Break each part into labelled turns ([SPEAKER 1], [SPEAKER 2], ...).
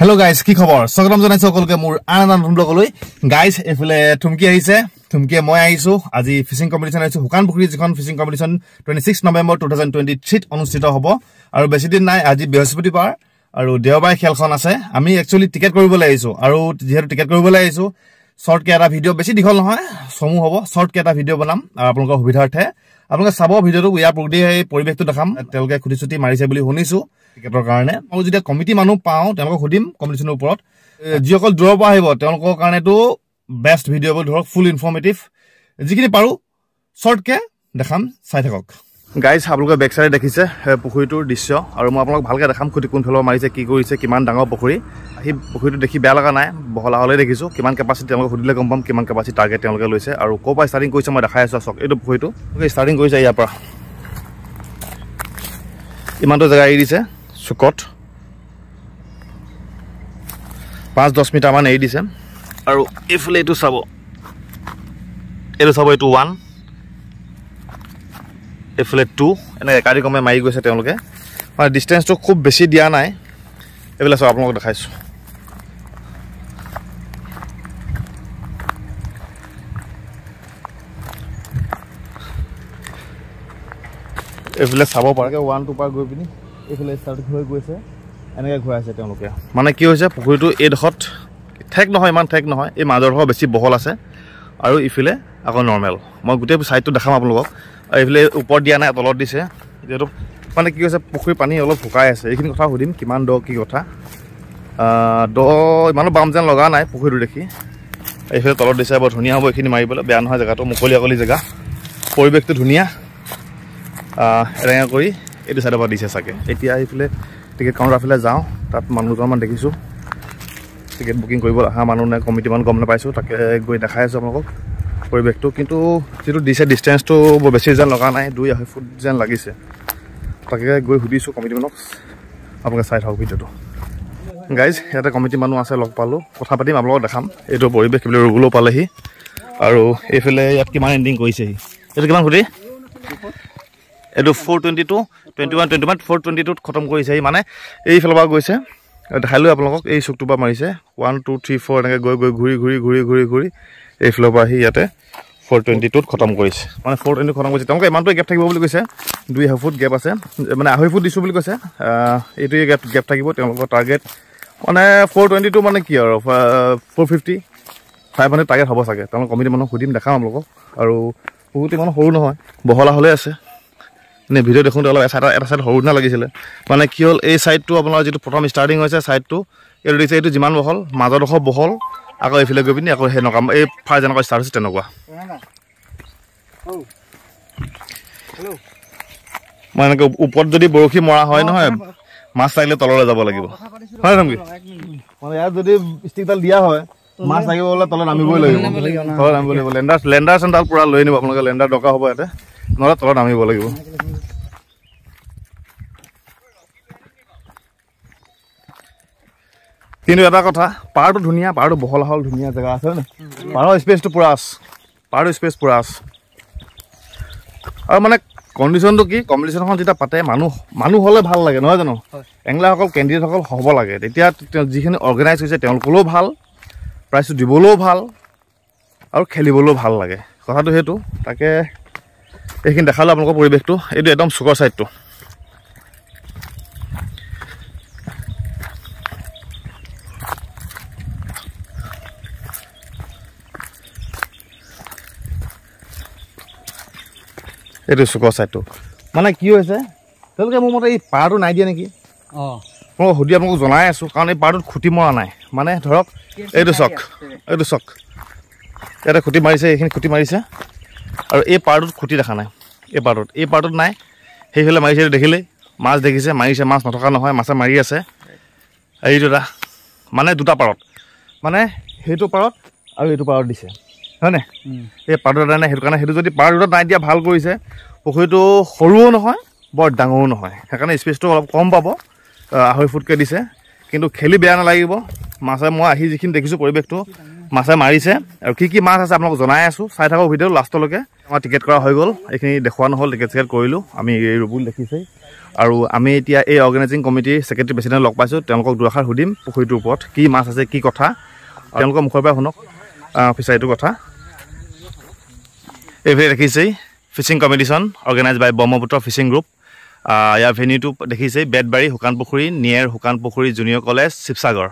[SPEAKER 1] hello' guys কি খবৰ স্বাগতম জনাইছোঁ সকলোকে মোৰ আন আন নতুন লগলৈ গাইজ এইফালে থুমকি আহিছে থুমকিয়ে মই আহিছোঁ আজি ফিচিং কম্পিটিশ্যন আহিছোঁ শুকান পুখুৰী যিখন fishing competition twenty six November two thousand twenty থ্ৰীত অনুষ্ঠিত হ'ব আৰু বেছিদিন নাই আজি বৃহস্পতিবাৰ আৰু দেওবাৰে খেলখন আছে আমি একচুৱেলি টিকেট কৰিবলৈ আহিছোঁ আৰু যিহেতু টিকেট কৰিবলৈ আহিছোঁ শ্বৰ্টকৈ এটা ভিডিঅ' বেছি দীঘল নহয় চমু হ'ব শ্বৰ্টকৈ এটা ভিডিঅ' বনাম আৰু আপোনালোকৰ সুবিধাৰ্থে আপোনালোকে চাব ভিডিঅ'টো ইয়াৰ পূৰ্বে সেই পৰিৱেশটো দেখাম তেওঁলোকে খুটি চুটি মাৰিছে বুলি শুনিছোঁ টিকেটৰ কাৰণে আৰু যেতিয়া কমিটি মানুহ পাওঁ তেওঁলোকক সুধিম কম্পিটিশ্যনৰ ওপৰত যিসকল দূৰৰ পৰা আহিব তেওঁলোকৰ কাৰণেতো বেষ্ট ভিডিঅ' হ'ব ধৰক ফুল ইনফৰ্মেটিভ যিখিনি পাৰোঁ শ্বৰ্টকে দেখাম চাই থাকক গাইজ আপোনালোকে বেক চাইডে দেখিছে পুখুৰীটোৰ দৃশ্য আৰু মই আপোনালোকক ভালকৈ দেখাম খুটি কোনফালৰ মাৰিছে কি কৰিছে কিমান ডাঙৰ পুখুৰী সেই পুখুৰীটো দেখি বেয়া লগা নাই বহলা হ'লেই দেখিছোঁ কিমান কেপাচিটি তেওঁলোকে সুধিলে গম পাম কিমান কেপাচিটি টাৰ্গেট তেওঁলোকে লৈছে আৰু ক'ৰ পৰা ষ্টাৰ্টিং কৰিছে মই দেখাই আছো চক এইটো পুখুৰীটো ষ্টাৰ্টিং কৰিছে ইয়াৰ পৰা ইমানটো জেগা এৰি দিছে চুকত পাঁচ দহ মিটাৰমান এৰি দিছে আৰু এইফালে এইটো চাব এইটো চাব এইটো ওৱান এইফালে টু এনেকৈ একাধিক কমে মাৰি গৈছে তেওঁলোকে মানে ডিষ্টেঞ্চটো খুব বেছি দিয়া নাই এইফালে চাব আপোনালোকক দেখাইছোঁ এইফালে চাব পাৰে ওৱান টু পাৰ গৈ পিনি এইফালে ষ্টাৰ্ট হৈ গৈছে এনেকৈ ঘূৰাইছে তেওঁলোকে মানে কি হৈছে পুখুৰীটো এইডোখৰত ঠেক নহয় ইমান ঠেক নহয় এই মাজৰডোখৰ বেছি বহল আছে আৰু ইফালে আকৌ নৰ্মেল মই গোটেই ছাইডটো দেখাম আপোনালোকক আৰু এইফালে ওপৰত দিয়া নাই তলত দিছে যিহেতু মানে কি হৈছে পুখুৰীৰ পানী অলপ শুকাই আছে এইখিনি কথা সুধিম কিমান দ কি কথা দ ইমানো বাম যেন লগা নাই পুখুৰীটো দেখি এইফালে তলত দিছে বৰ ধুনীয়া হ'ব এইখিনি মাৰিবলৈ বেয়া নহয় জেগাটো মুকলি অকলি জেগা পৰিৱেশটো ধুনীয়া এৰেঙা কৰি এইটো চাইডৰ পৰা দিছে চাগে এতিয়া এইফালে টিকেট কাউণ্টাৰ ফালে যাওঁ তাত মানুহ মানুহজনমান দেখিছোঁ টিকেট বুকিং কৰিব অহা মানুহ নাই কমিটিমান গম নাপাইছোঁ তাকে গৈ দেখাই আছোঁ আপোনালোকক পৰিৱেশটো কিন্তু যিটো দিছে ডিষ্টেঞ্চটো বৰ বেছি যেন লগা নাই দুই আঢ়ৈ ফুট যেন লাগিছে তাকে গৈ সুধিছোঁ কমিটিমানক আপোনালোকে চাই থাকক ভিডিঅ'টো গাইজ ইয়াতে কমিটি মানুহ আছে লগ পালোঁ কথা পাতিম আপোনালোকক দেখাম এইটো পৰিৱেশ এইফালে ৰুবলৈও পালেহি আৰু এইফালে ইয়াত কিমান এণ্ডিং কৰিছেহি এইটো কিমান সুধি এইটো four twenty two twenty one twenty one four twenty টুত খতম কৰিছে সি মানে এইফালৰ পৰা গৈছে দেখাই লৈ আপোনালোকক এই চুকটোৰ পৰা মাৰিছে ওৱান টু থ্ৰী ফ'ৰ এনেকৈ গৈ গৈ ঘূৰি ঘূৰি ঘূৰি ঘূৰি ঘূৰি এইফালৰ পৰা আহি ইয়াতে ফ'ৰ টুৱেণ্টি টুত খতম কৰিছে মানে ফ'ৰ টুৱেণ্টি খতম কৰিছে তেওঁলোকে ইমানটোৱে গেপ থাকিব বুলি কৈছে দুই হাফ ফুট গেপ আছে মানে আঢ়ৈ ফুট দিছোঁ বুলি কৈছে এইটোৱে গেপ গেপ থাকিব তেওঁলোকৰ টাৰ্গেট মানে ফ'ৰ টুৱেণ্টি টু মানে কি আৰু four fifty five hundred target হ'ব চাগে তেওঁলোকৰ কমিটি মানুহক সুধিম দেখাম আপোনালোকক আৰু বহুত ইমান সৰু নহয় বহলা হ'লেই আছে এনেই ভিডিঅ' দেখোঁতে অলপ এচাইড এটা চাইড সৰু দিনা লাগিছিলে মানে কি হ'ল এই চাইডটো আপোনাৰ যিটো প্ৰথম ষ্টাৰ্টিং হৈছে চাইডটো এইটো দিছে এইটো যিমান বহল মাজৰডোখৰ বহল আকৌ এইফালে গৈ পিনি আকৌ সেনেকুৱা এই ফাৰ যেনেকুৱা ষ্টাৰ্ট হৈছে তেনেকুৱা মই এনেকৈ ওপৰত যদি বৰশী মৰা হয় নহয় মাছ লাগিলে তললৈ যাব লাগিব হয় নেকি ইয়াত যদি ষ্টিকডাল দিয়া হয় মাছ লাগিবলে তলত নামিবই লাগিব তলত নামিব লাগিব লেণ্ডাৰ লেণ্ডাৰ চেণ্ডাল পূৰা লৈ আনিব আপোনালোকে লেণ্ডাৰ দৰকাৰ হ'ব ইয়াতে নহ'লে তলত নামিব লাগিব কিন্তু এটা কথা পাৰটো ধুনীয়া পাৰটো বহল আহল ধুনীয়া জেগা আছে নে পাৰৰ স্পেচটো পূৰা আছে পাৰৰ স্পেচ পূৰা আছে আৰু মানে কণ্ডিশ্যনটো কি কম্পিটিশ্যনখন যেতিয়া পাতে মানুহ মানুহ হ'লে ভাল লাগে নহয় জানো এংলাসকল কেণ্ডিডেটসকল হ'ব লাগে তেতিয়া তেওঁ যিখিনি অৰ্গেনাইজ হৈছে তেওঁলোকলৈও ভাল প্ৰাইজটো দিবলৈও ভাল আৰু খেলিবলৈও ভাল লাগে কথাটো সেইটো তাকে এইখিনি দেখালোঁ আপোনালোকৰ পৰিৱেশটো এইটো একদম চুকৰ ছাইডটো এইটো চুকৰ চাইডটো মানে কি হৈছে তেওঁলোকে মোৰ মতে এই পাৰটো নাই দিয়া নেকি অঁ মই সুধি আপোনালোকক জনাই আছোঁ কাৰণ এই পাৰটোত খুটি মৰা নাই মানে ধৰক এইটো চক এইটো চক ইয়াতে খুটি মাৰিছে এইখিনি খুটি মাৰিছে আৰু এই পাৰটোত খুটি দেখা নাই এই পাৰটোত এই পাৰটোত নাই সেইফালে মাৰিছে এইটো দেখিলেই মাছ দেখিছে মাৰিছে মাছ নথকা নহয় মাছে মাৰি আছে এইটো এটা মানে দুটা পাৰত মানে সেইটো পাৰত আৰু এইটো পাৰত দিছে হয়নে এই পাৰ নাই সেইটো কাৰণে সেইটো যদি পাৰ দুটা নাই দিয়া ভাল কৰিছে পুখুৰীটো সৰুও নহয় বৰ ডাঙৰো নহয় সেইকাৰণে স্পেচটো অলপ কম পাব আঢ়ৈ ফুটকৈ দিছে কিন্তু খেলি বেয়া নালাগিব মাছে মই আহি যিখিনি দেখিছোঁ পৰিৱেশটো মাছে মাৰিছে আৰু কি কি মাছ আছে আপোনালোকক জনাই আছোঁ চাই থাকক ভিডিঅ' লাষ্টলৈকে আমাৰ টিকেট কৰা হৈ গ'ল এইখিনি দেখুওৱা নহ'ল টিকেট চিকেট কৰিলোঁ আমি এই ৰুবুল দেখিছেই আৰু আমি এতিয়া এই অৰ্গেনাইজিং কমিটিৰ ছেক্ৰেটেৰী প্ৰেচিডেণ্ট লগ পাইছোঁ তেওঁলোকক দুআষাৰ সুধিম পুখুৰীটোৰ ওপৰত কি মাছ আছে কি কথা তেওঁলোকৰ মুখৰ পৰা শুনক ফিচাৰীটোৰ কথা এইফালে দেখিছেই fishing competition organize by Brahmaputra fishing group ইয়াৰ ভেনিউটো দেখিছেই বেটবাৰী শুকান পুখুৰী নিয়েৰ শুকান পুখুৰী জুনিয়ৰ কলেজ শিৱসাগৰ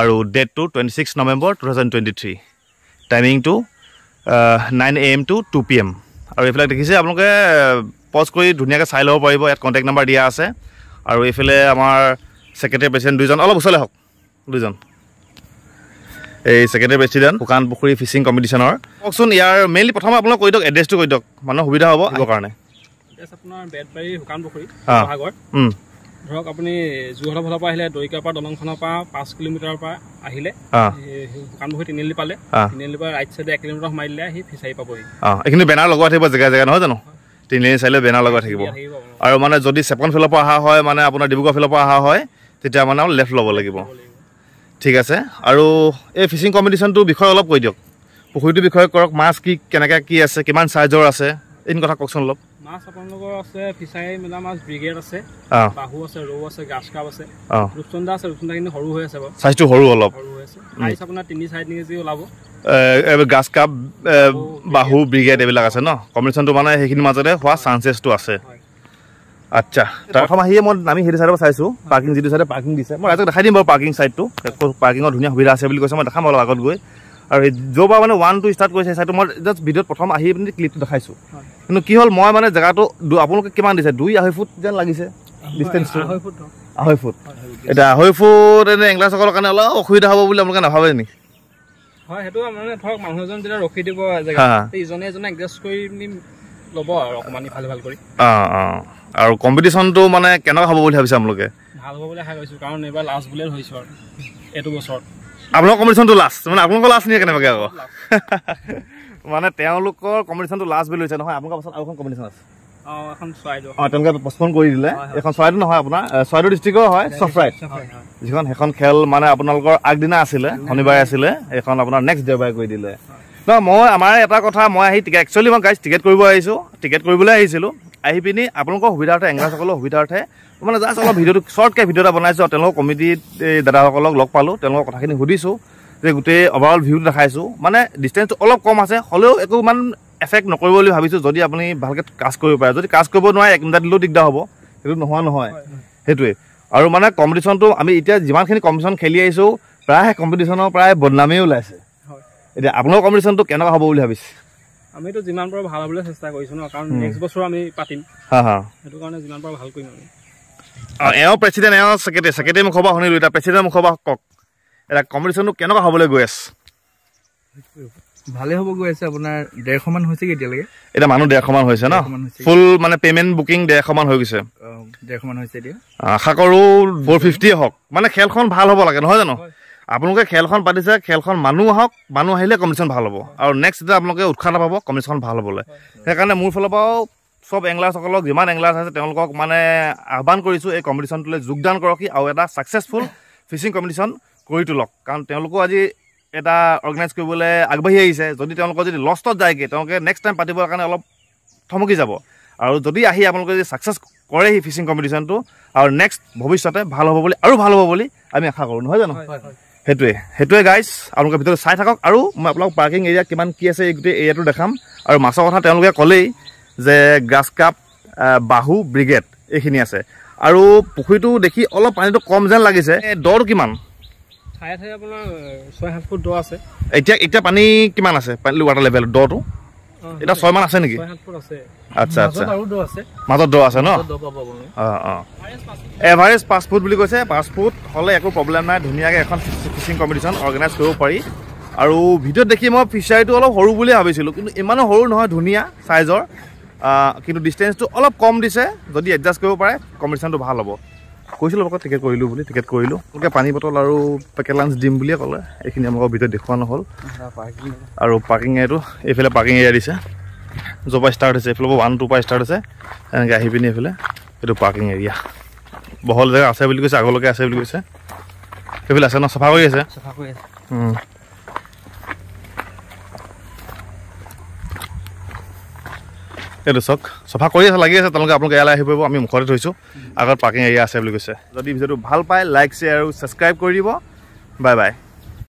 [SPEAKER 1] আৰু ডেটটো twenty six November two thousand twenty three টাইমিংটো nine A M to two P M আৰু এইফালে দেখিছে আপোনালোকে পজ কৰি ধুনীয়াকৈ চাই ল'ব পাৰিব ইয়াত কণ্টেক্ট নাম্বাৰ দিয়া আছে আৰু এইফালে আমাৰ ছেক্ৰেটেৰী প্ৰেচিডেণ্ট দুজন অলপ ওচৰলৈ আহক দুইজন এই ছেকেণ্ডেৰী প্ৰেচিডেণ্ট শুকান পুখুৰী ফিচিং কম্পিটিশ্যনৰ কওকচোন ইয়াৰ মেইনলি প্ৰথম আপোনাক কৈ দিয়ক এড্ৰেছটো কৈ দিয়ক মানুহৰ সুবিধা হ'ব আহিবৰ কাৰণে
[SPEAKER 2] ধৰক আপুনি যোৰহাটৰ ফালৰ পৰা আহিলে দৰিকাৰ পৰা দলংখনৰ পৰা পাঁচ কিলোমিটাৰৰ পৰা আহিলে শুকান পুখুৰী তিনিআলি পালে তিনিআলি পৰা ৰাইট ছাইডে এক কিলোমিটাৰ সোমাই দিলে আহি ফিচাৰী পাবহি
[SPEAKER 1] এইখিনি বেনাৰ লগোৱা থাকিব জেগা জেগা নহয় জানো তিনিআলি চাৰিআলি বেনাৰ লগোৱা থাকিব আৰু মানে যদি চেপন ফালৰ পৰা অহা হয় মানে আপোনাৰ ডিব্ৰুগড় ফালৰ পৰা অহা হয় তেতিয়া মানে লেফ্ট ল'ব লাগিব ঠিক আছে আৰু এই ফিচিং কম্পিটিশ্যনটোৰ বিষয়ে অলপ কৈ দিয়ক পুখুৰীটোৰ বিষয়ে কৰক মাছ কি কেনেকৈ কি আছে কিমান চাইজৰ আছে এদিন কথা কওকচোন অলপ মাছ
[SPEAKER 2] আপোনালোকৰ আছে ফিচাৰী মেলা মাছ ব্ৰিগেড আছে বাহু আছে ৰৌ আছে গ্ৰাছ কাপ আছে ৰূপচন্দা আছে ৰূপচন্দা কিন্তু সৰু হৈ আছে বাৰু চাইজটো সৰু অলপ চাইজ আপোনাৰ তিনি চাৰি তিনি কেজি ওলাব
[SPEAKER 1] গ্ৰাছ কাপ বাহু ব্ৰিগেড এইবিলাক আছে ন কম্পিটিশ্যনটো মানে সেইখিনি মাজতে হোৱা চাঞ্চেছটো আছে আচ্ছা প্ৰথম আহিয়ে মই নামি সেইটো চাইডৰ চাইছোঁ পাৰ্কিং যিটো চাইডে পাৰ্কিং দিছে মই ৰাইজক দেখাই দিম বাৰু পাৰ্কিং চাইডটো পাৰ্কিঙৰ ধুনীয়া সুবিধা আছে বুলি কৈছে মই দেখাম অলপ আগত গৈ আৰু যৌ পৰা মানে ওৱান টু ষ্টাৰ্ট কৰিছে চাইডটো মই জাষ্ট ভিডিঅ'ত প্ৰথম আহি পিনি ক্লিপটো দেখাইছোঁ কিন্তু কি হ'ল মই মানে জেগাটো আপোনালোকে কিমান দিছে দুই আঢ়ৈ ফুট যেন লাগিছে ডিষ্টেঞ্চটো আঢ়ৈ ফুট এতিয়া আঢ়ৈ ফুট এনে এংলাছসকলৰ কাৰণে অলপ অসুবিধা হ'ব বুলি আপোনালোকে নাভাবে নেকি
[SPEAKER 2] হয় সেইটো মানে ধৰক মানুহ এজন যেতিয়া ৰখি দিব ইজনে এজনে এডজাষ্ট কৰি ল'ব আৰু অকণমান ইফালে ভাল কৰি
[SPEAKER 1] অঁ অঁ আৰু কম্পিটিশ্যনটো মানে কেনেকুৱা হ'ব বুলি ভাবিছে আপোনালোকে
[SPEAKER 2] আপোনালোকৰ কম্পিটিশ্যনটো লাষ্ট
[SPEAKER 1] মানে আপোনালোকৰ লাষ্ট নিয়ে কেনেবাকৈ আকৌ মানে তেওঁলোকৰ কম্পিটিশ্যনটো লাষ্ট বুলি হৈছে নহয় আপোনালোকৰ পাছত আৰু এখন কম্পিটিশ্যন আছে অঁ তেওঁলোকে পষ্টপন কৰি দিলে এইখন চৰাইদেউ নহয় আপোনাৰ চৰাইদেউ ডিষ্ট্ৰিক্টৰ হয় চফৰাইট যিখন সেইখন খেল মানে আপোনালোকৰ আগদিনা আছিলে শনিবাৰে আছিলে এইখন আপোনাৰ নেক্সট দেওবাৰে কৰি দিলে ন মই আমাৰ এটা কথা মই আহি টিকেট একচুৱেলি মই গাইছ টিকেট কৰিব আহিছোঁ টিকেট কৰিবলৈ আহিছিলোঁ আহি পিনি আপোনালোকৰ সুবিধাৰ্থে এংগাৰসকলৰ সুবিধাৰ্থে মানে জাষ্ট অলপ ভিডিঅ'টো শ্বৰ্টকৈ ভিডিঅ' এটা বনাইছোঁ তেওঁলোকৰ কমিটিত এই দাদাসকলক লগ পালোঁ তেওঁলোকৰ কথাখিনি সুধিছোঁ যে গোটেই অভাৰঅল ভিউটো দেখাইছোঁ মানে ডিষ্টেঞ্চটো অলপ কম আছে হ'লেও একো ইমান এফেক্ট নকৰিব বুলি ভাবিছোঁ যদি আপুনি ভালকৈ কাজ কৰিব পাৰে যদি কাছ কৰিব নোৱাৰে এক মিনিটা দিলেও দিগদাৰ হ'ব সেইটো নোহোৱা নহয় সেইটোৱে আৰু মানে কম্পিটিশ্যনটো আমি এতিয়া যিমানখিনি কম্পিটিশ্যন খেলি আহিছোঁ প্ৰায় কম্পিটিশ্যনৰ প্ৰায় বদনামেই ওলাইছে এতিয়া আপোনালোকৰ কম্পিটিশ্যনটো কেনেকুৱা হ'ব বুলি ভাবিছে
[SPEAKER 2] আমিতো যিমান পৰা ভাল হবলৈ চেষ্টা কৰিছো ন কাৰণ নেক্সট বছৰ আমি পাতিম সেইটো কাৰণে যিমান পৰা ভাল কৰিম আমি
[SPEAKER 1] এওঁ প্ৰেচিডেণ্ট এওঁ ছেক্ৰেটেৰী ছেক্ৰেটেৰী মুখৰপৰা শুনিলোঁ এতিয়া প্ৰেচিডেণ্ট মুখৰপৰা কওক এতিয়া কম্পিটিশ্যনটো কেনেকুৱা হ'বলৈ গৈ আছে ভালেই হ'ব
[SPEAKER 2] গৈ আছে আপোনাৰ ডেৰশমান হৈছে এতিয়ালৈকে
[SPEAKER 1] এতিয়া মানুহ ডেৰশমান হৈছে ন ফুল মানে পে'মেণ্ট বুকিং ডেৰশমান হৈ গৈছে
[SPEAKER 2] ডেৰশমান হৈছে এতিয়া
[SPEAKER 1] আশা কৰোঁ ফ'ৰ ফিফটিয়ে হওক মানে খেলখন ভাল হ'ব লাগে নহয় জানো আপোনালোকে খেলখন পাতিছে খেলখন মানুহ আহক মানুহ আহিলে কম্পিটিশ্যন ভাল হ'ব আৰু নেক্সট যেতিয়া আপোনালোকে উৎসাহ নাপাব কম্পিটিশ্যন ভাল হ'বলৈ সেইকাৰণে মোৰ ফালৰ পৰাও চব এংলাৰ্ছসকলক যিমান এংলাৰ্ছ আছে তেওঁলোকক মানে আহ্বান কৰিছোঁ এই কম্পিটিশ্যনটোলৈ যোগদান কৰকহি আৰু এটা ছাকচেছফুল ফিচিং কম্পিটিশ্যন কৰি তোলক কাৰণ তেওঁলোকো আজি এটা অৰ্গেনাইজ কৰিবলৈ আগবাঢ়ি আহিছে যদি তেওঁলোকৰ যদি লষ্টত যায়গৈ তেওঁলোকে নেক্সট টাইম পাতিবৰ কাৰণে অলপ থমকি যাব আৰু যদি আহি আপোনালোকে যদি ছাকচেছ কৰেহি ফিচিং কম্পিটিশ্যনটো আৰু নেক্সট ভৱিষ্যতে ভাল হ'ব বুলি আৰু ভাল হ'ব বুলি আমি আশা কৰোঁ নহয় জানো সেইটোৱে সেইটোৱে গাইজ আপোনালোকৰ ভিতৰত চাই থাকক আৰু মই আপোনালোক পাৰ্কিং এৰিয়া কিমান কি আছে এই গোটেই এৰিয়াটো দেখাম আৰু মাছৰ কথা তেওঁলোকে ক'লেই যে গ্ৰাছ কাপ বাহু ব্ৰিগেড এইখিনি আছে আৰু পুখুৰীটো দেখি অলপ পানীটো কম যেন লাগিছে দটো কিমান
[SPEAKER 2] ঠায়ে ঠায়ে আপোনাৰ ছয় সাত ফুট দ আছে
[SPEAKER 1] এতিয়া এতিয়া পানী কিমান আছে পানী ৱাটাৰ লেভেল দটো
[SPEAKER 2] এটা ছয় মান আছে নেকি আচ্ছা আচ্ছা মাজত দহ আছে ন
[SPEAKER 1] এভাৰেজ ফুট বুলি কৈছে ফুট হ'লে একো প্ৰব্লেম নাই ধুনীয়াকৈ এখন ফিচিং কম্পিটিশ্যন অৰ্গেনাইজ কৰিব পাৰি আৰু ভিডিঅ'ত দেখি মই ফিচাৰীটো অলপ সৰু বুলিয়ে ভাবিছিলোঁ কিন্তু ইমানো সৰু নহয় ধুনীয়া চাইজৰ কিন্তু ডিষ্টেঞ্চটো অলপ কম দিছে যদি এডজাষ্ট কৰিব পাৰে কম্পিটিশ্যনটো ভাল হ'ব কৈছিলোঁ আকৌ টিকেট কৰিলোঁ বুলি টিকেট কৰিলোঁ আপোনালোকে পানী বটল আৰু পেকেট লাঞ্চ দিম বুলিয়ে ক'লে এইখিনি আমাক ভিতৰত দেখুওৱা নহ'ল আৰু পাৰ্কিং এৰিয়াটো এইফালে পাৰ্কিং এৰিয়া দিছে য'ৰ পৰা ষ্টাৰ্ট হৈছে এইফালৰ পৰা ওৱান টু পৰা ষ্টাৰ্ট হৈছে এনেকৈ আহি পিনি এইফালে এইটো পাৰ্কিং এৰিয়া বহল জেগা আছে বুলি কৈছে আগলৈকে আছে বুলি কৈছে সেইফালে আছে ন চাফা কৰি আছে এইটো চাওক চফা কৰি আছে লাগি আছে তেওঁলোকে আপোনালোকে ইয়ালৈ আহি পৰিব আমি মুখতে থৈছোঁ আগত পাৰ্কিং এৰিয়া আছে বুলি কৈছে যদি ভিডিঅ'টো ভাল পায় লাইক শ্বেয়াৰ আৰু ছাবস্ক্ৰাইব কৰি দিব বাই বাই